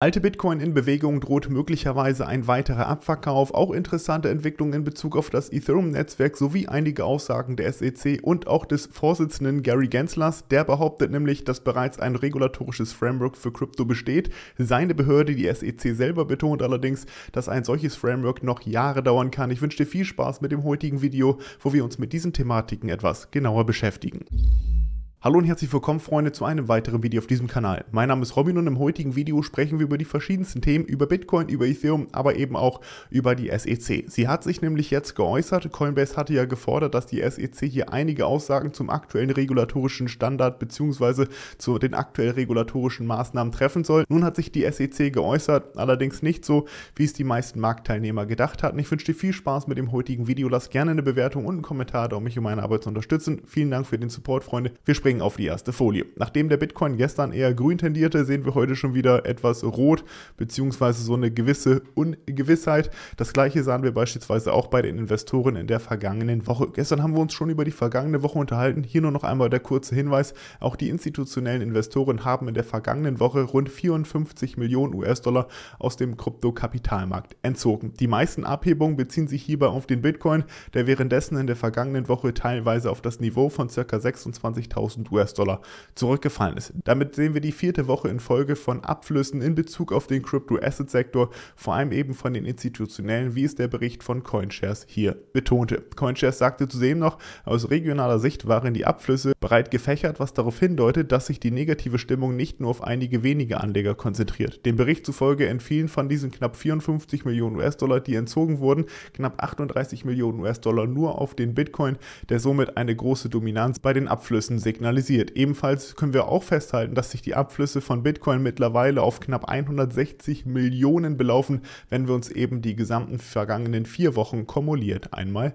Alte Bitcoin in Bewegung droht möglicherweise ein weiterer Abverkauf, auch interessante Entwicklungen in Bezug auf das Ethereum-Netzwerk sowie einige Aussagen der SEC und auch des Vorsitzenden Gary Genslers, der behauptet nämlich, dass bereits ein regulatorisches Framework für Krypto besteht. Seine Behörde, die SEC selber, betont allerdings, dass ein solches Framework noch Jahre dauern kann. Ich wünsche dir viel Spaß mit dem heutigen Video, wo wir uns mit diesen Thematiken etwas genauer beschäftigen. Hallo und herzlich willkommen Freunde zu einem weiteren Video auf diesem Kanal. Mein Name ist Robin und im heutigen Video sprechen wir über die verschiedensten Themen, über Bitcoin, über Ethereum, aber eben auch über die SEC. Sie hat sich nämlich jetzt geäußert, Coinbase hatte ja gefordert, dass die SEC hier einige Aussagen zum aktuellen regulatorischen Standard bzw. zu den aktuell regulatorischen Maßnahmen treffen soll. Nun hat sich die SEC geäußert, allerdings nicht so, wie es die meisten Marktteilnehmer gedacht hatten. Ich wünsche dir viel Spaß mit dem heutigen Video, lass gerne eine Bewertung und einen Kommentar da, um mich und meine Arbeit zu unterstützen. Vielen Dank für den Support, Freunde. Wir springen Trading auf die erste Folie. Nachdem der Bitcoin gestern eher grün tendierte, sehen wir heute schon wieder etwas rot, beziehungsweise so eine gewisse Ungewissheit. Das gleiche sahen wir beispielsweise auch bei den Investoren in der vergangenen Woche. Gestern haben wir uns schon über die vergangene Woche unterhalten. Hier nur noch einmal der kurze Hinweis. Auch die institutionellen Investoren haben in der vergangenen Woche rund 54 Millionen US-Dollar aus dem Kryptokapitalmarkt entzogen. Die meisten Abhebungen beziehen sich hierbei auf den Bitcoin, der währenddessen in der vergangenen Woche teilweise auf das Niveau von ca. 26.000 1000 US-Dollar zurückgefallen ist. Damit sehen wir die vierte Woche in Folge von Abflüssen in Bezug auf den Crypto-Asset-Sektor, vor allem eben von den institutionellen, wie es der Bericht von CoinShares hier betonte. CoinShares sagte zudem noch, aus regionaler Sicht waren die Abflüsse breit gefächert, was darauf hindeutet, dass sich die negative Stimmung nicht nur auf einige wenige Anleger konzentriert. Dem Bericht zufolge entfielen von diesen knapp 54 Millionen US-Dollar, die entzogen wurden, knapp 38 Millionen US-Dollar nur auf den Bitcoin, der somit eine große Dominanz bei den Abflüssen signalisiert analysiert. Ebenfalls können wir auch festhalten, dass sich die Abflüsse von Bitcoin mittlerweile auf knapp 160 Millionen belaufen, wenn wir uns eben die gesamten vergangenen vier Wochen kumuliert einmal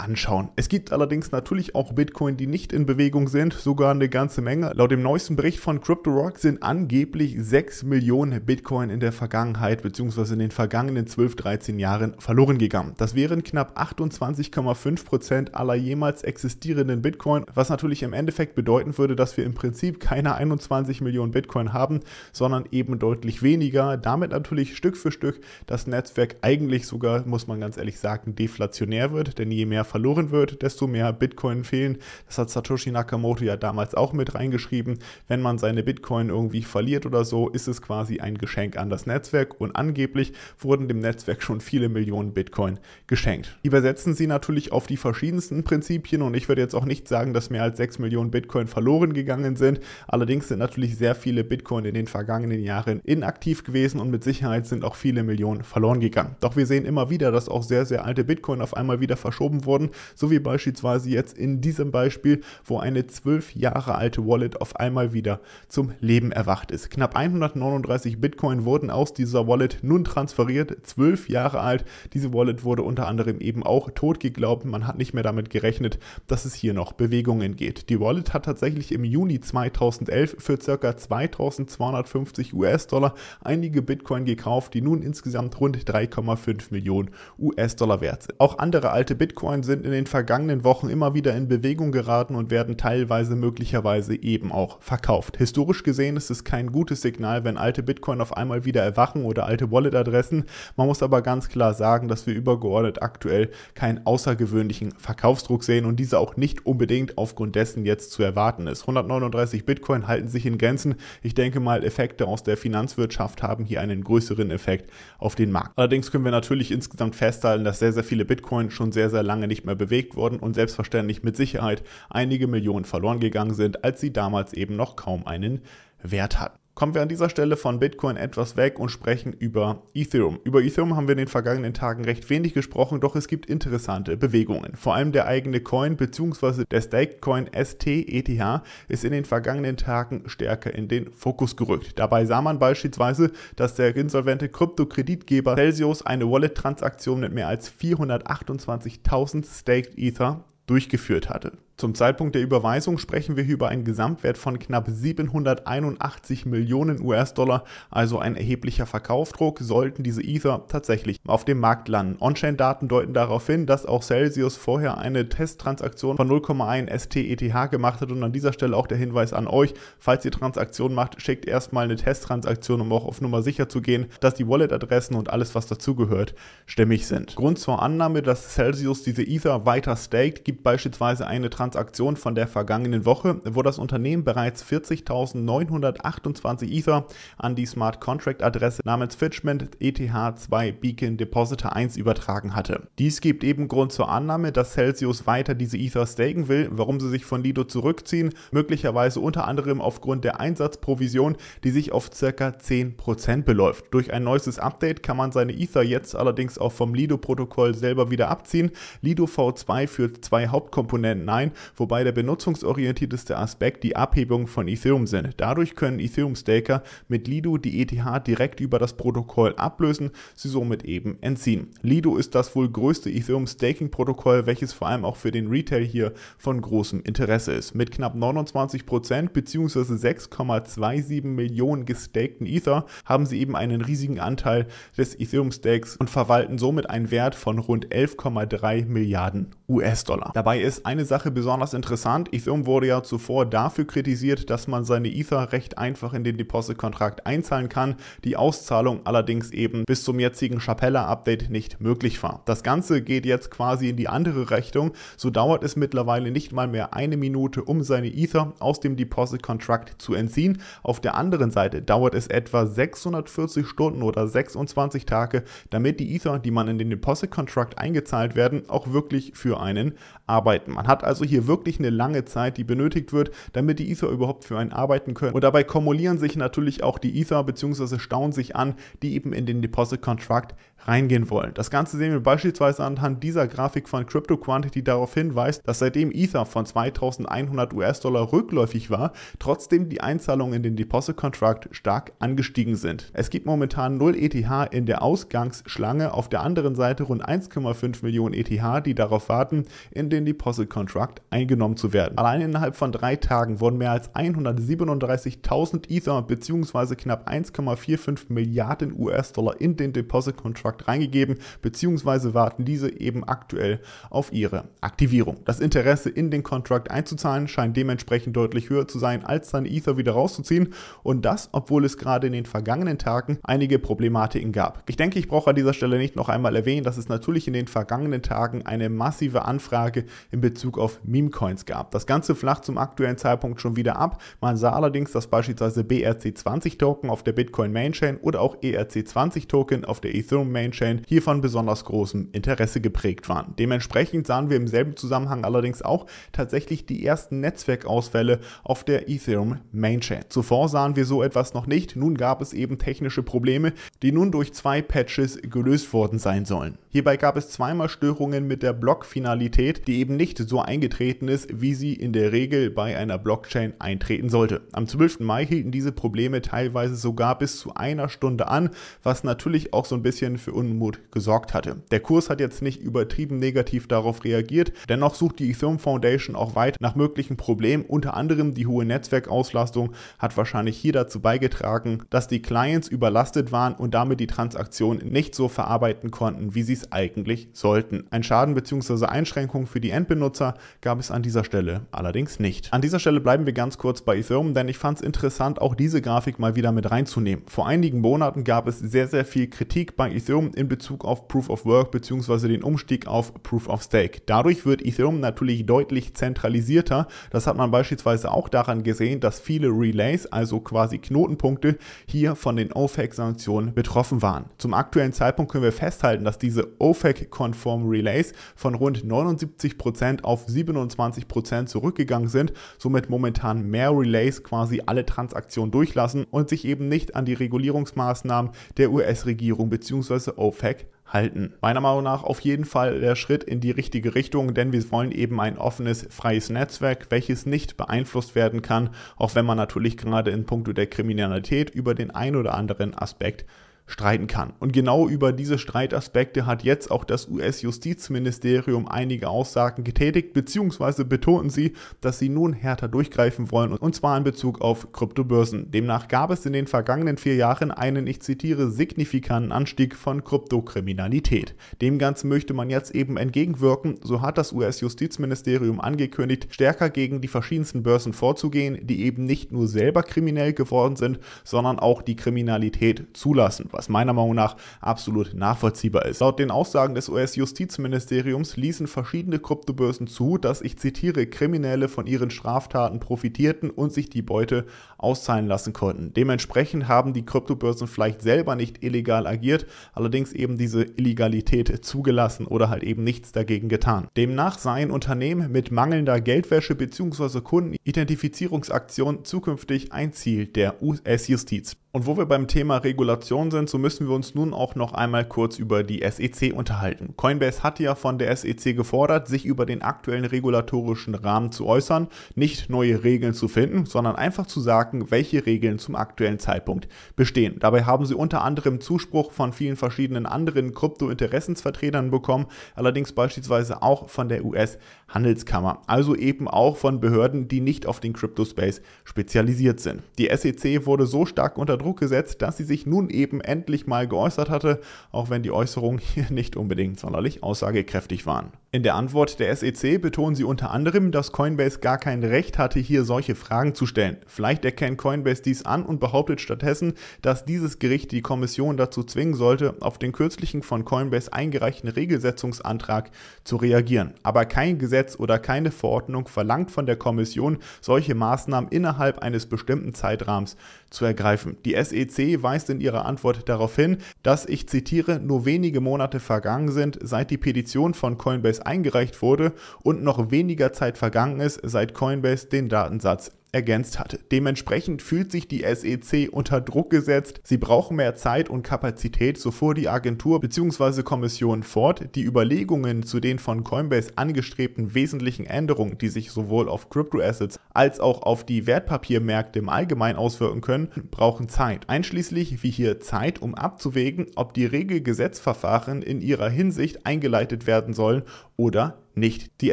anschauen. Es gibt allerdings natürlich auch Bitcoin, die nicht in Bewegung sind, sogar eine ganze Menge. Laut dem neuesten Bericht von CryptoRock sind angeblich 6 Millionen Bitcoin in der Vergangenheit bzw. in den vergangenen 12, 13 Jahren verloren gegangen. Das wären knapp 28,5% Prozent aller jemals existierenden Bitcoin, was natürlich im Endeffekt bedeuten würde, dass wir im Prinzip keine 21 Millionen Bitcoin haben, sondern eben deutlich weniger. Damit natürlich Stück für Stück das Netzwerk eigentlich sogar, muss man ganz ehrlich sagen, deflationär wird, denn je mehr verloren wird, desto mehr Bitcoin fehlen. Das hat Satoshi Nakamoto ja damals auch mit reingeschrieben. Wenn man seine Bitcoin irgendwie verliert oder so, ist es quasi ein Geschenk an das Netzwerk und angeblich wurden dem Netzwerk schon viele Millionen Bitcoin geschenkt. Übersetzen sie natürlich auf die verschiedensten Prinzipien und ich würde jetzt auch nicht sagen, dass mehr als 6 Millionen Bitcoin verloren gegangen sind. Allerdings sind natürlich sehr viele Bitcoin in den vergangenen Jahren inaktiv gewesen und mit Sicherheit sind auch viele Millionen verloren gegangen. Doch wir sehen immer wieder, dass auch sehr, sehr alte Bitcoin auf einmal wieder verschoben wurden wurden, so wie beispielsweise jetzt in diesem Beispiel, wo eine zwölf Jahre alte Wallet auf einmal wieder zum Leben erwacht ist. Knapp 139 Bitcoin wurden aus dieser Wallet nun transferiert, zwölf Jahre alt. Diese Wallet wurde unter anderem eben auch tot geglaubt. Man hat nicht mehr damit gerechnet, dass es hier noch Bewegungen geht. Die Wallet hat tatsächlich im Juni 2011 für ca. 2250 US-Dollar einige Bitcoin gekauft, die nun insgesamt rund 3,5 Millionen US-Dollar wert sind. Auch andere alte Bitcoin sind sind in den vergangenen Wochen immer wieder in Bewegung geraten und werden teilweise möglicherweise eben auch verkauft. Historisch gesehen ist es kein gutes Signal, wenn alte Bitcoin auf einmal wieder erwachen oder alte Wallet-Adressen. Man muss aber ganz klar sagen, dass wir übergeordnet aktuell keinen außergewöhnlichen Verkaufsdruck sehen und dieser auch nicht unbedingt aufgrund dessen jetzt zu erwarten ist. 139 Bitcoin halten sich in Grenzen. Ich denke mal, Effekte aus der Finanzwirtschaft haben hier einen größeren Effekt auf den Markt. Allerdings können wir natürlich insgesamt festhalten, dass sehr, sehr viele Bitcoin schon sehr, sehr lange nicht mehr bewegt wurden und selbstverständlich mit Sicherheit einige Millionen verloren gegangen sind, als sie damals eben noch kaum einen Wert hatten kommen wir an dieser Stelle von Bitcoin etwas weg und sprechen über Ethereum. Über Ethereum haben wir in den vergangenen Tagen recht wenig gesprochen, doch es gibt interessante Bewegungen. Vor allem der eigene Coin bzw. der Stakecoin STETH ist in den vergangenen Tagen stärker in den Fokus gerückt. Dabei sah man beispielsweise, dass der insolvente Kryptokreditgeber Celsius eine Wallet-Transaktion mit mehr als 428.000 Staked Ether durchgeführt hatte. Zum Zeitpunkt der Überweisung sprechen wir hier über einen Gesamtwert von knapp 781 Millionen US-Dollar, also ein erheblicher Verkaufsdruck, sollten diese Ether tatsächlich auf dem Markt landen. On-Chain-Daten deuten darauf hin, dass auch Celsius vorher eine Testtransaktion von 0,1 STETH gemacht hat und an dieser Stelle auch der Hinweis an euch, falls ihr Transaktionen macht, schickt erstmal eine Testtransaktion, um auch auf Nummer sicher zu gehen, dass die Wallet-Adressen und alles, was dazugehört, stimmig sind. Grund zur Annahme, dass Celsius diese Ether weiter staked, gibt beispielsweise eine Transaktion Transaktion von der vergangenen Woche, wo das Unternehmen bereits 40.928 Ether an die Smart Contract Adresse namens Fitchment ETH2 Beacon Depositor 1 übertragen hatte. Dies gibt eben Grund zur Annahme, dass Celsius weiter diese Ether staken will, warum sie sich von Lido zurückziehen, möglicherweise unter anderem aufgrund der Einsatzprovision, die sich auf ca. 10% beläuft. Durch ein neuestes Update kann man seine Ether jetzt allerdings auch vom Lido-Protokoll selber wieder abziehen. Lido V2 führt zwei Hauptkomponenten ein, wobei der benutzungsorientierteste Aspekt die Abhebung von Ethereum sind. Dadurch können Ethereum-Staker mit Lido die ETH direkt über das Protokoll ablösen, sie somit eben entziehen. Lido ist das wohl größte Ethereum-Staking-Protokoll, welches vor allem auch für den Retail hier von großem Interesse ist. Mit knapp 29% bzw. 6,27 Millionen gestakten Ether haben sie eben einen riesigen Anteil des Ethereum-Stakes und verwalten somit einen Wert von rund 11,3 Milliarden US-Dollar. Dabei ist eine Sache besonders besonders interessant. Ethereum wurde ja zuvor dafür kritisiert, dass man seine Ether recht einfach in den Deposit-Kontrakt einzahlen kann, die Auszahlung allerdings eben bis zum jetzigen Chapella-Update nicht möglich war. Das Ganze geht jetzt quasi in die andere Richtung. So dauert es mittlerweile nicht mal mehr eine Minute, um seine Ether aus dem Deposit-Kontrakt zu entziehen. Auf der anderen Seite dauert es etwa 640 Stunden oder 26 Tage, damit die Ether, die man in den Deposit-Kontrakt eingezahlt werden, auch wirklich für einen arbeiten. Man hat also hier hier wirklich eine lange Zeit, die benötigt wird, damit die Ether überhaupt für einen arbeiten können. Und dabei kumulieren sich natürlich auch die Ether bzw. stauen sich an, die eben in den Deposit Contract reingehen wollen. Das Ganze sehen wir beispielsweise anhand dieser Grafik von CryptoQuant, die darauf hinweist, dass seitdem Ether von 2100 US-Dollar rückläufig war, trotzdem die Einzahlungen in den Deposit Contract stark angestiegen sind. Es gibt momentan 0 ETH in der Ausgangsschlange, auf der anderen Seite rund 1,5 Millionen ETH, die darauf warten, in den Deposit Contract eingenommen zu werden. Allein innerhalb von drei Tagen wurden mehr als 137.000 Ether bzw. knapp 1,45 Milliarden US-Dollar in den Deposit Contract reingegeben bzw. warten diese eben aktuell auf ihre Aktivierung. Das Interesse in den Contract einzuzahlen scheint dementsprechend deutlich höher zu sein, als seine Ether wieder rauszuziehen und das, obwohl es gerade in den vergangenen Tagen einige Problematiken gab. Ich denke, ich brauche an dieser Stelle nicht noch einmal erwähnen, dass es natürlich in den vergangenen Tagen eine massive Anfrage in Bezug auf Min Meme-Coins gab. Das Ganze flacht zum aktuellen Zeitpunkt schon wieder ab. Man sah allerdings, dass beispielsweise BRC20-Token auf der Bitcoin Mainchain oder auch ERC20-Token auf der Ethereum Mainchain hier von besonders großem Interesse geprägt waren. Dementsprechend sahen wir im selben Zusammenhang allerdings auch tatsächlich die ersten Netzwerkausfälle auf der Ethereum Mainchain. Zuvor sahen wir so etwas noch nicht. Nun gab es eben technische Probleme, die nun durch zwei Patches gelöst worden sein sollen. Hierbei gab es zweimal Störungen mit der Blockfinalität, die eben nicht so eingetreten eingetreten ist, wie sie in der Regel bei einer Blockchain eintreten sollte. Am 12. Mai hielten diese Probleme teilweise sogar bis zu einer Stunde an, was natürlich auch so ein bisschen für Unmut gesorgt hatte. Der Kurs hat jetzt nicht übertrieben negativ darauf reagiert, dennoch sucht die Ethereum Foundation auch weit nach möglichen Problemen, unter anderem die hohe Netzwerkauslastung hat wahrscheinlich hier dazu beigetragen, dass die Clients überlastet waren und damit die Transaktion nicht so verarbeiten konnten, wie sie es eigentlich sollten. Ein Schaden bzw. Einschränkung für die Endbenutzer gab habe ich es an dieser Stelle allerdings nicht. An dieser Stelle bleiben wir ganz kurz bei Ethereum, denn ich fand es interessant, auch diese Grafik mal wieder mit reinzunehmen. Vor einigen Monaten gab es sehr, sehr viel Kritik bei Ethereum in Bezug auf Proof of Work bzw. den Umstieg auf Proof of Stake. Dadurch wird Ethereum natürlich deutlich zentralisierter. Das hat man beispielsweise auch daran gesehen, dass viele Relays, also quasi Knotenpunkte, hier von den OFAC-Sanktionen e betroffen waren. Zum aktuellen Zeitpunkt können wir festhalten, dass diese OFAC-konformen e Relays von rund 79% auf 27 25 zurückgegangen sind, somit momentan mehr Relays quasi alle Transaktionen durchlassen und sich eben nicht an die Regulierungsmaßnahmen der US-Regierung bzw. OFAC halten. Meiner Meinung nach auf jeden Fall der Schritt in die richtige Richtung, denn wir wollen eben ein offenes, freies Netzwerk, welches nicht beeinflusst werden kann, auch wenn man natürlich gerade in puncto der Kriminalität über den ein oder anderen Aspekt streiten kann. Und genau über diese Streitaspekte hat jetzt auch das US-Justizministerium einige Aussagen getätigt, beziehungsweise betonten sie, dass sie nun härter durchgreifen wollen, und zwar in Bezug auf Kryptobörsen. Demnach gab es in den vergangenen vier Jahren einen, ich zitiere, signifikanten Anstieg von Kryptokriminalität. Dem Ganzen möchte man jetzt eben entgegenwirken, so hat das US-Justizministerium angekündigt, stärker gegen die verschiedensten Börsen vorzugehen, die eben nicht nur selber kriminell geworden sind, sondern auch die Kriminalität zulassen was meiner Meinung nach absolut nachvollziehbar ist. Laut den Aussagen des US-Justizministeriums ließen verschiedene Kryptobörsen zu, dass ich zitiere, Kriminelle von ihren Straftaten profitierten und sich die Beute auszahlen lassen konnten. Dementsprechend haben die Kryptobörsen vielleicht selber nicht illegal agiert, allerdings eben diese Illegalität zugelassen oder halt eben nichts dagegen getan. Demnach seien Unternehmen mit mangelnder Geldwäsche bzw. Kundenidentifizierungsaktion zukünftig ein Ziel der US-Justiz. Und wo wir beim Thema Regulation sind, so müssen wir uns nun auch noch einmal kurz über die SEC unterhalten. Coinbase hatte ja von der SEC gefordert, sich über den aktuellen regulatorischen Rahmen zu äußern, nicht neue Regeln zu finden, sondern einfach zu sagen, welche Regeln zum aktuellen Zeitpunkt bestehen. Dabei haben sie unter anderem Zuspruch von vielen verschiedenen anderen Krypto-Interessensvertretern bekommen, allerdings beispielsweise auch von der US-Handelskammer, also eben auch von Behörden, die nicht auf den Crypto-Space spezialisiert sind. Die SEC wurde so stark unter Druck gesetzt, dass sie sich nun eben endlich mal geäußert hatte, auch wenn die Äußerungen hier nicht unbedingt sonderlich aussagekräftig waren. In der Antwort der SEC betonen sie unter anderem, dass Coinbase gar kein Recht hatte, hier solche Fragen zu stellen. Vielleicht erkennt Coinbase dies an und behauptet stattdessen, dass dieses Gericht die Kommission dazu zwingen sollte, auf den kürzlichen von Coinbase eingereichten Regelsetzungsantrag zu reagieren. Aber kein Gesetz oder keine Verordnung verlangt von der Kommission, solche Maßnahmen innerhalb eines bestimmten Zeitrahmens zu ergreifen. Die SEC weist in ihrer Antwort darauf hin, dass, ich zitiere, nur wenige Monate vergangen sind, seit die Petition von Coinbase eingereicht wurde und noch weniger Zeit vergangen ist, seit Coinbase den Datensatz ergänzt hat. Dementsprechend fühlt sich die SEC unter Druck gesetzt. Sie brauchen mehr Zeit und Kapazität, so fuhr die Agentur bzw. Kommission fort. Die Überlegungen zu den von Coinbase angestrebten wesentlichen Änderungen, die sich sowohl auf Cryptoassets als auch auf die Wertpapiermärkte im Allgemeinen auswirken können, brauchen Zeit. Einschließlich wie hier Zeit, um abzuwägen, ob die Regelgesetzverfahren in ihrer Hinsicht eingeleitet werden sollen oder nicht. Die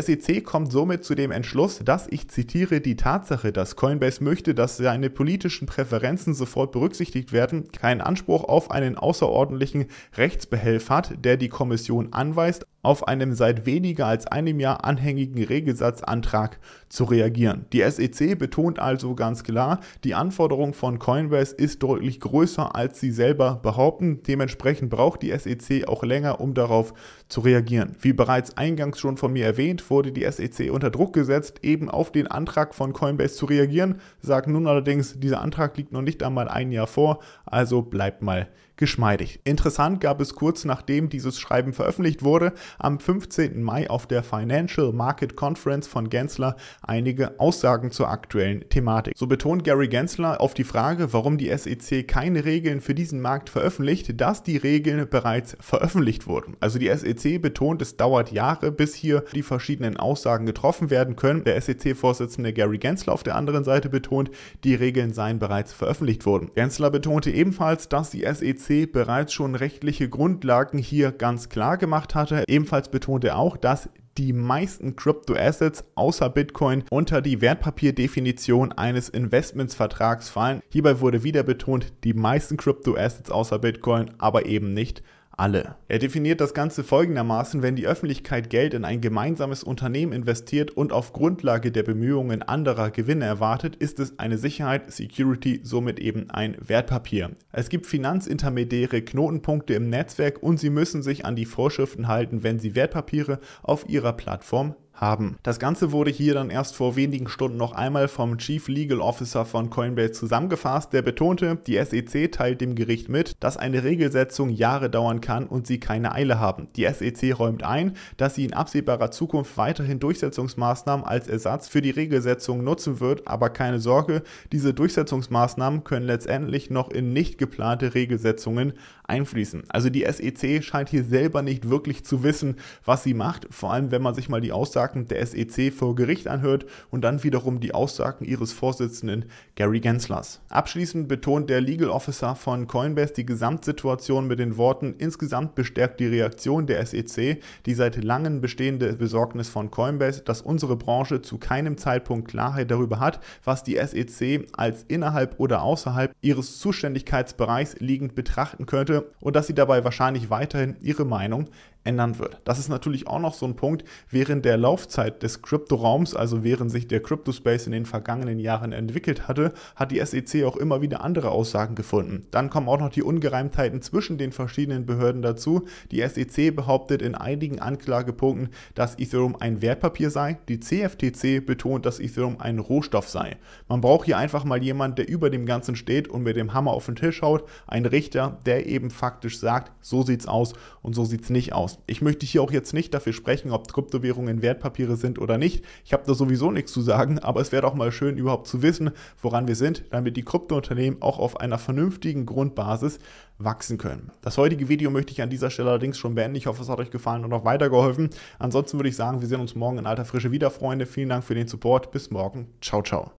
SEC kommt somit zu dem Entschluss, dass ich zitiere die Tatsache, dass Coinbase möchte, dass seine politischen Präferenzen sofort berücksichtigt werden, keinen Anspruch auf einen außerordentlichen Rechtsbehelf hat, der die Kommission anweist, auf einem seit weniger als einem Jahr anhängigen Regelsatzantrag zu reagieren. Die SEC betont also ganz klar, die Anforderung von Coinbase ist deutlich größer, als sie selber behaupten. Dementsprechend braucht die SEC auch länger, um darauf zu reagieren. Wie bereits eingangs schon von mir erwähnt, wurde die SEC unter Druck gesetzt, eben auf den Antrag von Coinbase zu reagieren, sagt nun allerdings, dieser Antrag liegt noch nicht einmal ein Jahr vor, also bleibt mal geschmeidig. Interessant gab es kurz nachdem dieses Schreiben veröffentlicht wurde, am 15. Mai auf der Financial Market Conference von Gensler einige Aussagen zur aktuellen Thematik. So betont Gary Gensler auf die Frage, warum die SEC keine Regeln für diesen Markt veröffentlicht, dass die Regeln bereits veröffentlicht wurden. Also die SEC betont, es dauert Jahre, bis hier die verschiedenen Aussagen getroffen werden können. Der SEC-Vorsitzende Gary Gensler auf der anderen Seite betont, die Regeln seien bereits veröffentlicht worden. Gensler betonte ebenfalls, dass die SEC EC bereits schon rechtliche Grundlagen hier ganz klar gemacht hatte. Ebenfalls betonte er auch, dass die meisten Crypto-Assets außer Bitcoin unter die Wertpapierdefinition eines Investmentsvertrags fallen. Hierbei wurde wieder betont, die meisten Crypto-Assets außer Bitcoin, aber eben nicht alle. Er definiert das Ganze folgendermaßen, wenn die Öffentlichkeit Geld in ein gemeinsames Unternehmen investiert und auf Grundlage der Bemühungen anderer Gewinne erwartet, ist es eine Sicherheit, Security, somit eben ein Wertpapier. Es gibt finanzintermediäre Knotenpunkte im Netzwerk und sie müssen sich an die Vorschriften halten, wenn sie Wertpapiere auf ihrer Plattform haben. Das Ganze wurde hier dann erst vor wenigen Stunden noch einmal vom Chief Legal Officer von Coinbase zusammengefasst, der betonte, die SEC teilt dem Gericht mit, dass eine Regelsetzung Jahre dauern kann und sie keine Eile haben. Die SEC räumt ein, dass sie in absehbarer Zukunft weiterhin Durchsetzungsmaßnahmen als Ersatz für die Regelsetzung nutzen wird, aber keine Sorge, diese Durchsetzungsmaßnahmen können letztendlich noch in nicht geplante Regelsetzungen einfließen. Also die SEC scheint hier selber nicht wirklich zu wissen, was sie macht, vor allem wenn man sich mal die Aussagen der SEC vor Gericht anhört und dann wiederum die Aussagen ihres Vorsitzenden Gary Genslers. Abschließend betont der Legal Officer von Coinbase die Gesamtsituation mit den Worten, insgesamt bestärkt die Reaktion der SEC die seit langem bestehende Besorgnis von Coinbase, dass unsere Branche zu keinem Zeitpunkt Klarheit darüber hat, was die SEC als innerhalb oder außerhalb ihres Zuständigkeitsbereichs liegend betrachten könnte möchte und dass sie dabei wahrscheinlich weiterhin ihre Meinung ändern wird. Das ist natürlich auch noch so ein Punkt während der Laufzeit des Kryptoraums, also während sich der Cryptospace in den vergangenen Jahren entwickelt hatte, hat die SEC auch immer wieder andere Aussagen gefunden. Dann kommen auch noch die Ungereimtheiten zwischen den verschiedenen Behörden dazu. Die SEC behauptet in einigen Anklagepunkten, dass Ethereum ein Wertpapier sei. Die CFTC betont, dass Ethereum ein Rohstoff sei. Man braucht hier einfach mal jemanden, der über dem Ganzen steht und mit dem Hammer auf den Tisch haut, ein Richter, der eben eben faktisch sagt, so sieht es aus und so sieht es nicht aus. Ich möchte hier auch jetzt nicht dafür sprechen, ob Kryptowährungen Wertpapiere sind oder nicht. Ich habe da sowieso nichts zu sagen, aber es wäre doch mal schön, überhaupt zu wissen, woran wir sind, damit die Kryptounternehmen auch auf einer vernünftigen Grundbasis wachsen können. Das heutige Video möchte ich an dieser Stelle allerdings schon beenden. Ich hoffe, es hat euch gefallen und auch weitergeholfen. Ansonsten würde ich sagen, wir sehen uns morgen in alter Frische wieder, Freunde. Vielen Dank für den Support. Bis morgen. Ciao, ciao.